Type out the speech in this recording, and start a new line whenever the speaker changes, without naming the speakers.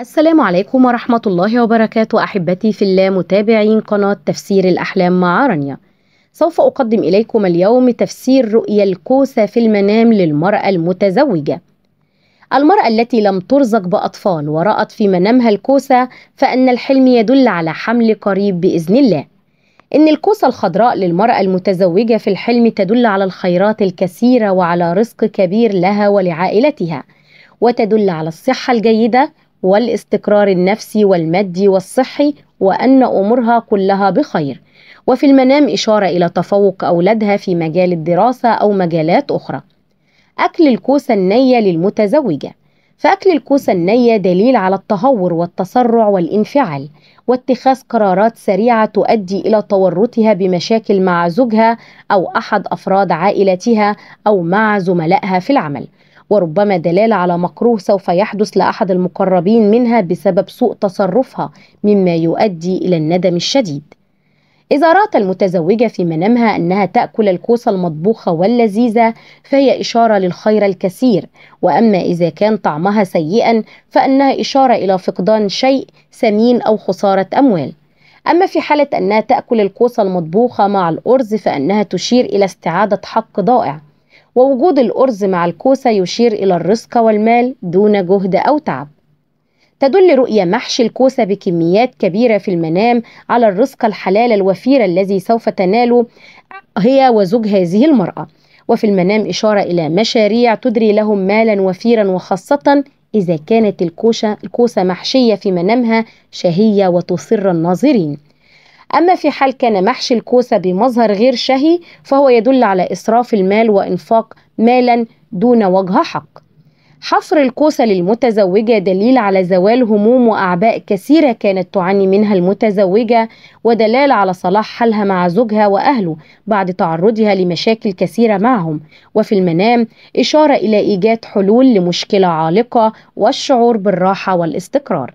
السلام عليكم ورحمة الله وبركاته أحبتي في الله متابعين قناة تفسير الأحلام مع رانيا سوف أقدم إليكم اليوم تفسير رؤية الكوسة في المنام للمرأة المتزوجة المرأة التي لم ترزق بأطفال ورأت في منامها الكوسة فأن الحلم يدل على حمل قريب بإذن الله إن الكوسة الخضراء للمرأة المتزوجة في الحلم تدل على الخيرات الكثيرة وعلى رزق كبير لها ولعائلتها وتدل على الصحة الجيدة والاستقرار النفسي والمادي والصحي وأن أمورها كلها بخير وفي المنام إشارة إلى تفوق أولادها في مجال الدراسة أو مجالات أخرى أكل الكوسة النية للمتزوجة فأكل الكوسة النية دليل على التهور والتسرع والانفعال واتخاذ قرارات سريعة تؤدي إلى تورطها بمشاكل مع زوجها أو أحد أفراد عائلتها أو مع زملائها في العمل وربما دلالة على مكروه سوف يحدث لأحد المقربين منها بسبب سوء تصرفها مما يؤدي إلى الندم الشديد إذا رأت المتزوجة في منامها أنها تأكل الكوسة المطبوخة واللذيذة فهي إشارة للخير الكثير وأما إذا كان طعمها سيئا فأنها إشارة إلى فقدان شيء ثمين أو خسارة أموال أما في حالة أنها تأكل الكوسة المطبوخة مع الأرز فأنها تشير إلى استعادة حق ضائع ووجود الأرز مع الكوسة يشير إلى الرزق والمال دون جهد أو تعب تدل رؤية محشي الكوسة بكميات كبيرة في المنام على الرزق الحلال الوفير الذي سوف تناله هي وزوج هذه المرأة وفي المنام إشارة إلى مشاريع تدري لهم مالا وفيرا وخاصة إذا كانت الكوسة محشية في منامها شهية وتصر الناظرين أما في حال كان محشي الكوسة بمظهر غير شهي فهو يدل على إسراف المال وإنفاق مالا دون وجه حق حفر الكوسة للمتزوجة دليل على زوال هموم وأعباء كثيرة كانت تعاني منها المتزوجة ودلالة على صلاح حالها مع زوجها وأهله بعد تعرضها لمشاكل كثيرة معهم وفي المنام إشارة إلى إيجاد حلول لمشكلة عالقة والشعور بالراحة والاستقرار